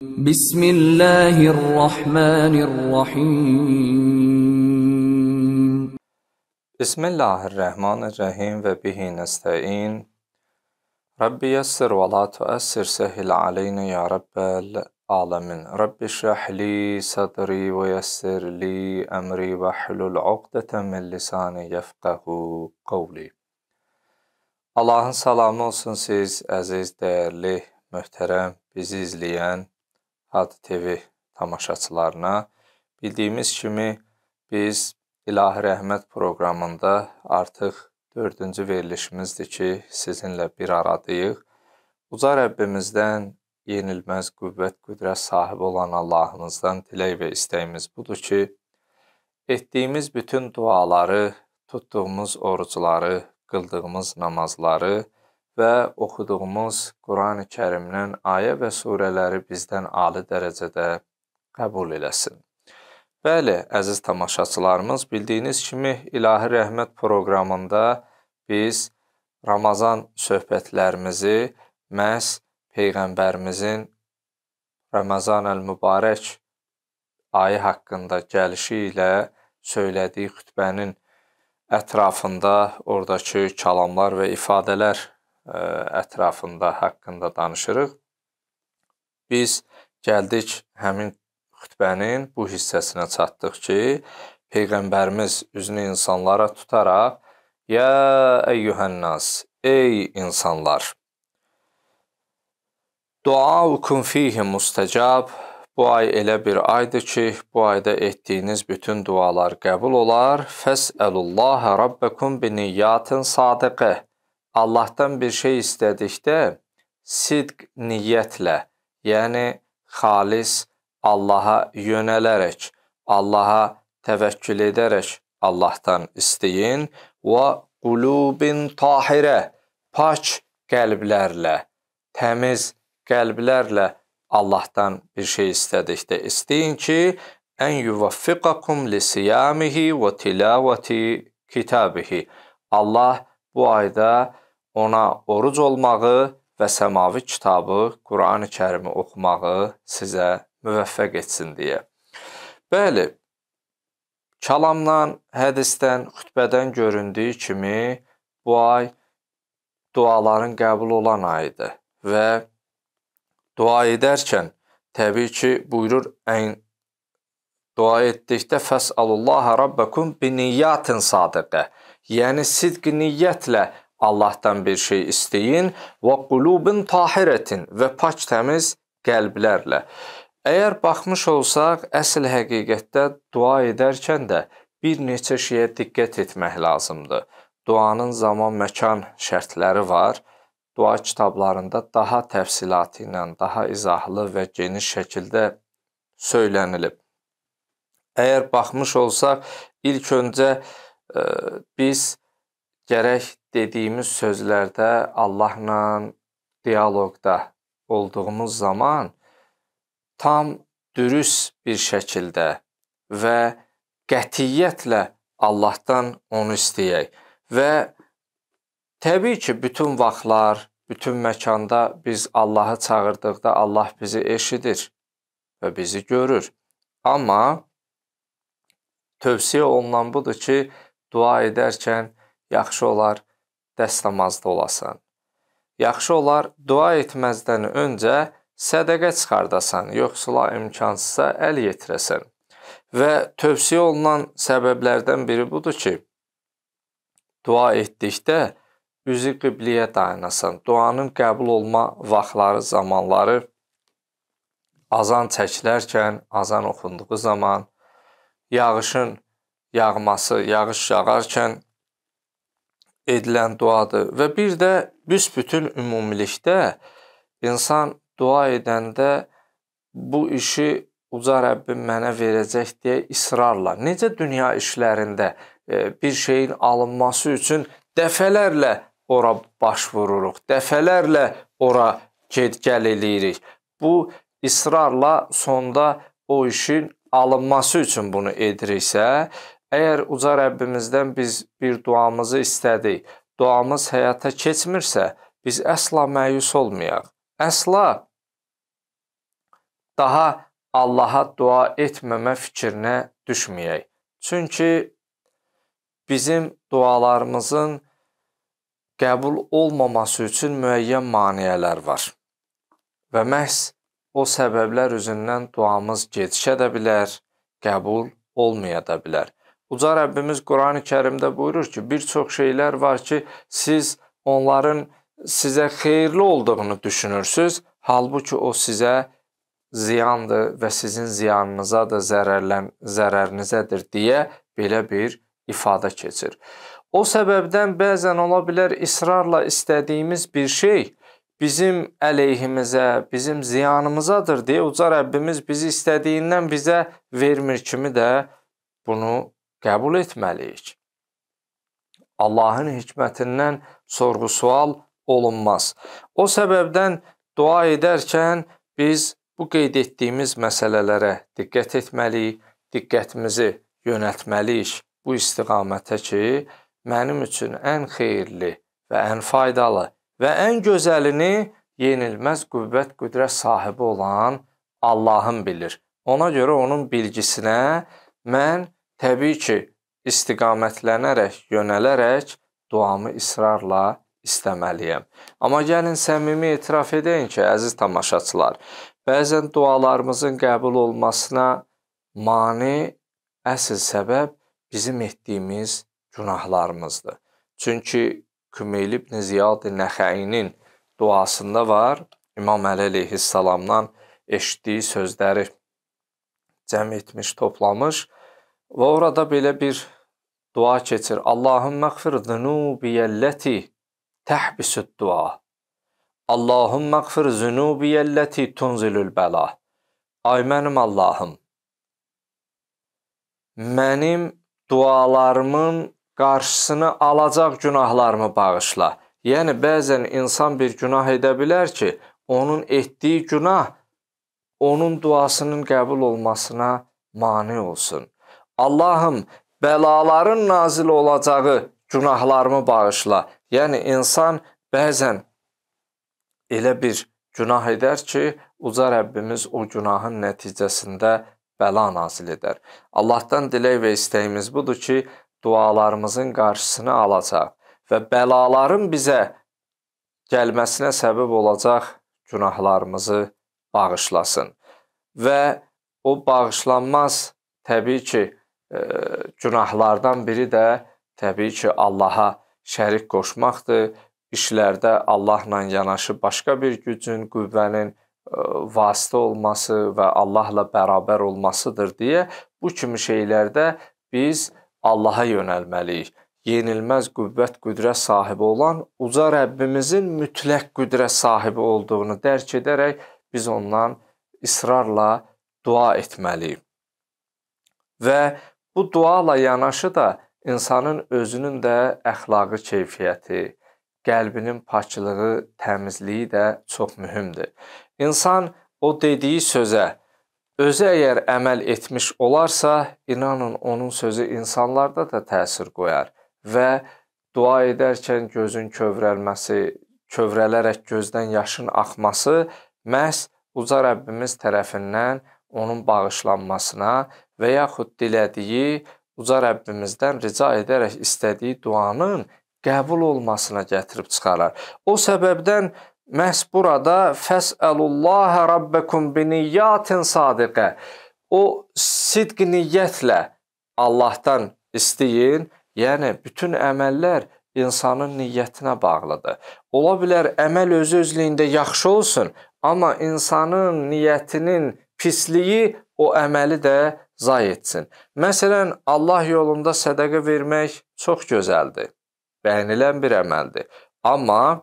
بسم الله الرحمن الرحيم بسم الله الرحمن الرحيم وبه نستعين رب يسر ولا تؤسر سهل علينا يا رب العالمين رب اشرح لي صدري ويسر لي أمري واحلل عقدة من لساني يفقه قولي Allah'ın salamı olsun siz aziz değerli möhtərəm, bizi izleyen AD TV tamaşaçılarına. Bildiyimiz kimi biz İlahi Rəhmət proqramında artıq dördüncü verilişimizdir ki, sizinlə bir aradayıq. Uca Rəbbimizdən yenilməz qüvvət, qüdrət sahibi olan Allahımızdan dilək və istəyimiz budur ki, etdiyimiz bütün duaları, tutduğumuz orucları, qıldığımız namazları, və oxuduğumuz Qurani Kərimdən ayə və surələri bizdən ali dərəcədə qəbul eləsin. Bəli, əziz tamaşaçılarımız, bildiyiniz kimi İlahi Rəhmət proqramında biz Ramazan söhbətlərimizi məhz Peyğəmbərimizin Ramazan əl-Mübarək ayı haqqında gəlişi ilə söylədiyi xütbənin ətrafında oradakı kəlamlar və ifadələr E, ətrafında haqqında danışırıq. Biz gəldik həmin xütbənin bu hissəsinə çatdıq ki, peyğəmbərimiz üzünü insanlara tutaraq: "Ya eyyuhannas, ey insanlar, duaukum fihi mustecab." Bu ay elə bir aydır ki, bu ayda etdiyiniz bütün dualar qəbul olar. Fəsəlullaha rabbakum biniyatin sadiqə. Allahdan bir şey istədikdə sidq niyyətlə, yəni xalis Allaha yönələrək, Allaha təvəkkül edərək Allahdan istəyin və qulubin tahirə, pak qəlblərlə, təmiz qəlblərlə Allahdan bir şey istədikdə istəyin ki, ən yuvaffiqakum li siyamihi və tilavati kitabihi. Allah bu ayda ona oruc olmağı və səmavi kitabı Qurani Kərimi oxumağı sizə müvəffəq etsin deyə. Bəli, kalamdan, hədisdən, xütbədən göründüyü kimi bu ay duaların qəbul olan ayıdır və dua edərkən təbii ki, buyurur ən dua etdikdə fəsalullaha rabbakum bi niyatin sadiqə, yəni sidq niyyətlə Allahdan bir şey istəyin və qulubun tahirətin və pak təmiz qəlblərlə. Əgər baxmış olsaq, əsl həqiqətdə dua edərkən də bir neçə şeyə diqqət etmək lazımdır. Duanın zaman-məkan şərtləri var. Dua kitablarında daha təfsilatı ilə, daha izahlı və geniş şəkildə söylənilib. Əgər baxmış olsaq, ilk öncə ə, e, biz gərək dediyimiz sözlərdə Allahla dialoqda olduğumuz zaman tam dürüst bir şəkildə və qətiyyətlə Allahdan onu istəyək və təbii ki, bütün vaxtlar, bütün məkanda biz Allahı çağırdıqda Allah bizi eşidir və bizi görür. Amma tövsiyə olunan budur ki, dua edərkən yaxşı olar dəstəmazda olasan. Yaxşı olar dua etməzdən öncə sədəqə çıxardasan, yoxsula imkansızsa əl yetirəsən. Və tövsiyə olunan səbəblərdən biri budur ki, dua etdikdə üzü qibliyə dayanasan. Duanın qəbul olma vaxtları, zamanları azan çəkilərkən, azan oxunduğu zaman, yağışın yağması, yağış yağarkən edilən duadır və bir də büsbütün ümumilikdə insan dua edəndə bu işi uca Rəbbim mənə verəcək deyə israrla, necə dünya işlərində e, bir şeyin alınması üçün dəfələrlə ora baş vururuq, dəfələrlə ora ged-gəl eləyirik. Bu israrla sonda o işin alınması üçün bunu ediriksə, Əgər uca Rəbbimizdən biz bir duamızı istədik, duamız həyata keçmirsə, biz əsla məyus olmayaq. Əsla daha Allaha dua etməmə fikrinə düşməyək. Çünki bizim dualarımızın qəbul olmaması üçün müəyyən maneələr var. Və məhz o səbəblər üzündən duamız gecişə də bilər, qəbul olmaya da bilər. Uca Rəbbimiz Qurani Kərimdə buyurur ki, bir çox şeylər var ki, siz onların sizə xeyirli olduğunu düşünürsüz, halbuki o sizə ziyandır və sizin ziyanınıza da zərərlən zərərinizədir deyə belə bir ifadə keçir. O səbəbdən bəzən ola bilər israrla istədiyimiz bir şey bizim əleyhimizə, bizim ziyanımızadır deyə uca Rəbbimiz bizi istədiyindən bizə vermir kimi də bunu qəbul etməliyik. Allahın hikmətindən sorğu-sual olunmaz. O səbəbdən dua edərkən biz bu qeyd etdiyimiz məsələlərə diqqət etməliyik, diqqətimizi yönəltməliyik bu istiqamətə ki, mənim üçün ən xeyirli və ən faydalı və ən gözəlini yenilməz qüvvət qüdrət sahibi olan Allahın bilir. Ona görə onun bilgisinə mən Təbii ki, istiqamətlənərək, yönələrək duamı israrla istəməliyəm. Amma gəlin səmimi etiraf edeyim ki, əziz tamaşaçılar, bəzən dualarımızın qəbul olmasına mane əsl səbəb bizim etdiyimiz günahlarımızdır. Çünki Kümeyl ibn Ziyad Nəxəyinin duasında var İmam Əli əleyhissalamdan eşitdiyi sözləri cəm etmiş, toplamış Və orada belə bir dua keçir. Allahım məğfir zunubiyəlləti təhbisüd dua. Allahım məğfir zunubiyəlləti tunzilül bəla. Ay mənim Allahım, mənim dualarımın qarşısını alacaq günahlarımı bağışla. Yəni, bəzən insan bir günah edə bilər ki, onun etdiyi günah onun duasının qəbul olmasına mani olsun. Allahım, bəlaların nazil olacağı günahlarımı bağışla. Yəni, insan bəzən elə bir günah edər ki, uca Rəbbimiz o günahın nəticəsində bəla nazil edər. Allahdan dilək və istəyimiz budur ki, dualarımızın qarşısını alacaq və bəlaların bizə gəlməsinə səbəb olacaq günahlarımızı bağışlasın. Və o bağışlanmaz təbii ki, e, günahlardan biri də təbii ki, Allaha şərik qoşmaqdır. İşlərdə Allahla yanaşı başqa bir gücün, qüvvənin e, vasitə olması və Allahla bərabər olmasıdır deyə bu kimi şeylərdə biz Allaha yönəlməliyik yenilməz qüvvət, qüdrət sahibi olan uca Rəbbimizin mütləq qüdrət sahibi olduğunu dərk edərək biz ondan israrla dua etməliyik. Və Bu duala yanaşı da insanın özünün də əxlaqı keyfiyyəti, qəlbinin paklığı, təmizliyi də çox mühümdür. İnsan o dediyi sözə özü əgər əməl etmiş olarsa, inanın onun sözü insanlarda da təsir qoyar və dua edərkən gözün kövrəlməsi, kövrələrək gözdən yaşın axması məhz uca Rəbbimiz tərəfindən onun bağışlanmasına və yaxud dilədiyi uca Rəbbimizdən rica edərək istədiyi duanın qəbul olmasına gətirib çıxarar. O səbəbdən məhz burada fəsəlullaha rabbakum biniyyatin sadiqə o sidq niyyətlə Allahdan isteyin, yəni bütün əməllər insanın niyyətinə bağlıdır. Ola bilər əməl özü özlüyündə yaxşı olsun, amma insanın niyyətinin pisliyi o əməli də zay etsin. Məsələn, Allah yolunda sədəqə vermək çox gözəldir, bəyənilən bir əməldir. Amma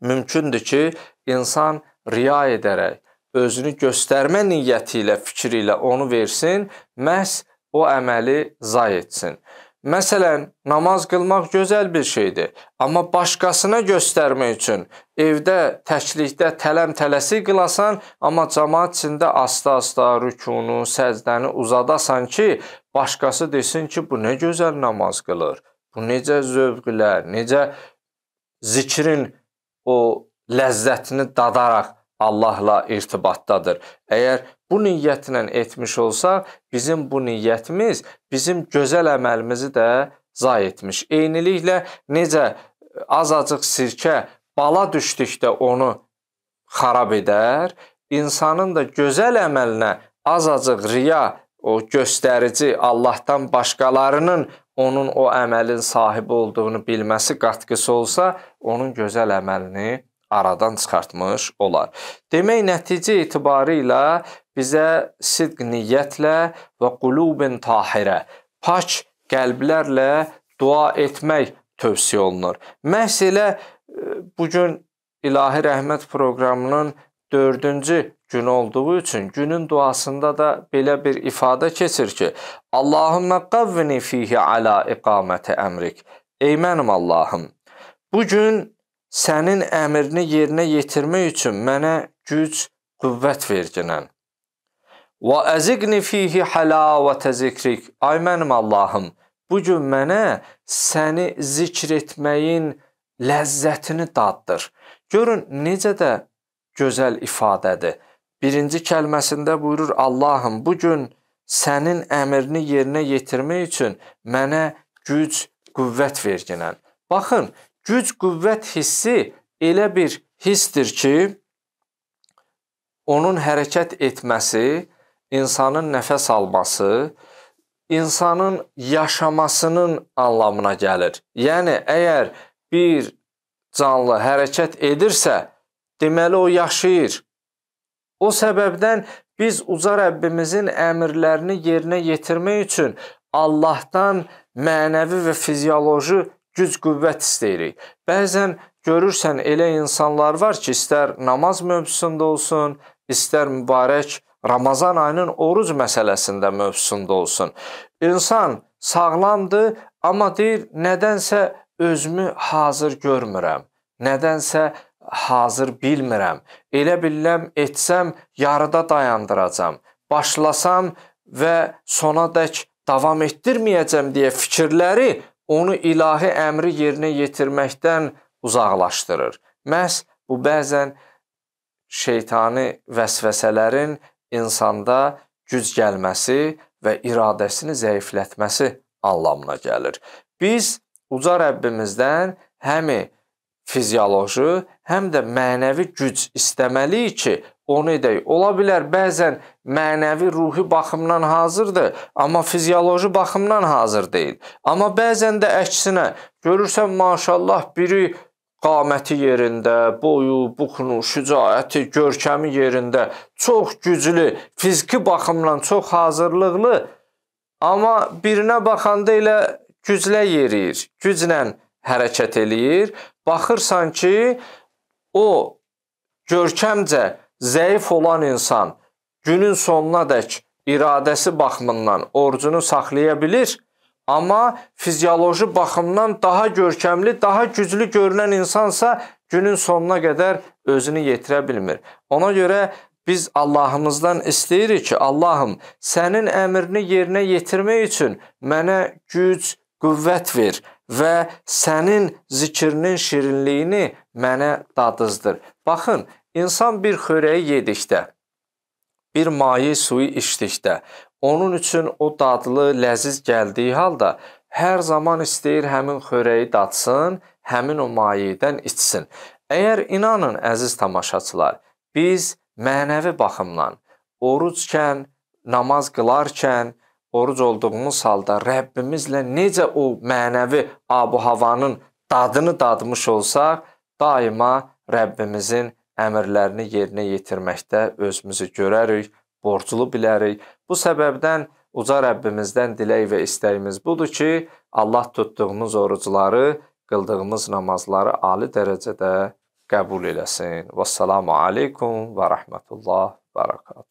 mümkündür ki, insan riya edərək, özünü göstərmə niyyəti ilə, fikri ilə onu versin, məhz o əməli zay etsin. Məsələn, namaz qılmaq gözəl bir şeydir, amma başqasına göstərmək üçün evdə, təklikdə tələm-tələsi qılasan, amma cəmaat içində asta-asta rükunu, səcdəni uzadasan ki, başqası desin ki, bu nə gözəl namaz qılır. Bu necə zövqlə, necə zikrin o ləzzətini dadaraq Allahla irtibatdadır. Əgər bu niyyətlə etmiş olsaq, bizim bu niyyətimiz bizim gözəl əməlimizi də zay etmiş. Eyniliklə necə azacıq sirkə bala düşdükdə onu xarab edər, insanın da gözəl əməlinə azacıq riya, o göstərici Allahdan başqalarının onun o əməlin sahibi olduğunu bilməsi qatqısı olsa, onun gözəl əməlini aradan çıxartmış olar. Demək nəticə etibarı ilə bizə sidq niyyətlə və qulubin tahirə, pak qəlblərlə dua etmək tövsiyə olunur. Məhz elə e, bu gün İlahi Rəhmət proqramının 4-cü gün olduğu üçün günün duasında da belə bir ifadə keçir ki: Allahumme qavvini fihi ala iqamati amrik. Ey mənim Allahım, bu gün sənin əmrini yerinə yetirmək üçün mənə güc, qüvvət verginən. Və əziqni fihi halavətə zikrik. Ay mənim Allahım, bu gün mənə səni zikr etməyin ləzzətini daddır. Görün necə də gözəl ifadədir. Birinci kəlməsində buyurur Allahım, bu gün sənin əmrini yerinə yetirmək üçün mənə güc, qüvvət verginən. Baxın, güc, qüvvət hissi elə bir hissdir ki, onun hərəkət etməsi, insanın nəfəs alması, insanın yaşamasının anlamına gəlir. Yəni əgər bir canlı hərəkət edirsə, deməli o yaşayır. O səbəbdən biz uca Rəbbimizin əmrlərini yerinə yetirmək üçün Allahdan mənəvi və fizioloji güc-qüvvət istəyirik. Bəzən görürsən elə insanlar var ki, istər namaz mövzusunda olsun, istər mübarək Ramazan ayının oruc məsələsində mövzusunda olsun. İnsan sağlamdır, amma deyir, nədənsə özümü hazır görmürəm. Nədənsə hazır bilmirəm. Elə billəm etsəm yarıda dayandıracam. Başlasam və sona dək davam etdirməyəcəm deyə fikirləri onu ilahi əmri yerinə yetirməkdən uzaqlaşdırır. Məhz bu bəzən şeytani vəsvəsələrin insanda güc gəlməsi və iradəsini zəiflətməsi anlamına gəlir. Biz uca Rəbbimizdən həmi fizioloji, həm də mənəvi güc istəməliyik ki, onu edək. Ola bilər bəzən mənəvi, ruhi baxımdan hazırdır, amma fizioloji baxımdan hazır deyil. Amma bəzən də əksinə görürsən maşallah biri qaməti yerində, boyu, buxunu, şücaəti, görkəmi yerində, çox güclü, fiziki baxımdan çox hazırlıqlı, amma birinə baxanda elə güclə yeriyir, güclə hərəkət eləyir. Baxırsan ki, o görkəmcə zəif olan insan günün sonuna dək iradəsi baxımından orucunu saxlaya bilir, amma fizioloji baxımdan daha görkəmli, daha güclü görünən insansa günün sonuna qədər özünü yetirə bilmir. Ona görə biz Allahımızdan istəyirik ki, Allahım, sənin əmrini yerinə yetirmək üçün mənə güc, qüvvət ver və sənin zikrinin şirinliyini mənə dadızdır. Baxın, İnsan bir xörəyi yedikdə, bir maye suyu içdikdə, onun üçün o dadlı, ləziz gəldiyi halda hər zaman istəyir həmin xörəyi datsın, həmin o mayedən içsin. Əgər inanın əziz tamaşaçılar, biz mənəvi baxımdan oruckən, namaz qılarkən, oruc olduğumuz halda Rəbbimizlə necə o mənəvi abu-havanın dadını dadmış olsaq, daima Rəbbimizin əmrlərini yerinə yetirməkdə özümüzü görərik, borclu bilərik. Bu səbəbdən uca Rəbbimizdən dilək və istəyimiz budur ki, Allah tutduğumuz orucları, qıldığımız namazları ali dərəcədə qəbul eləsin. Vəssalamu aleykum və rəhmətullah və bərəkatuhu.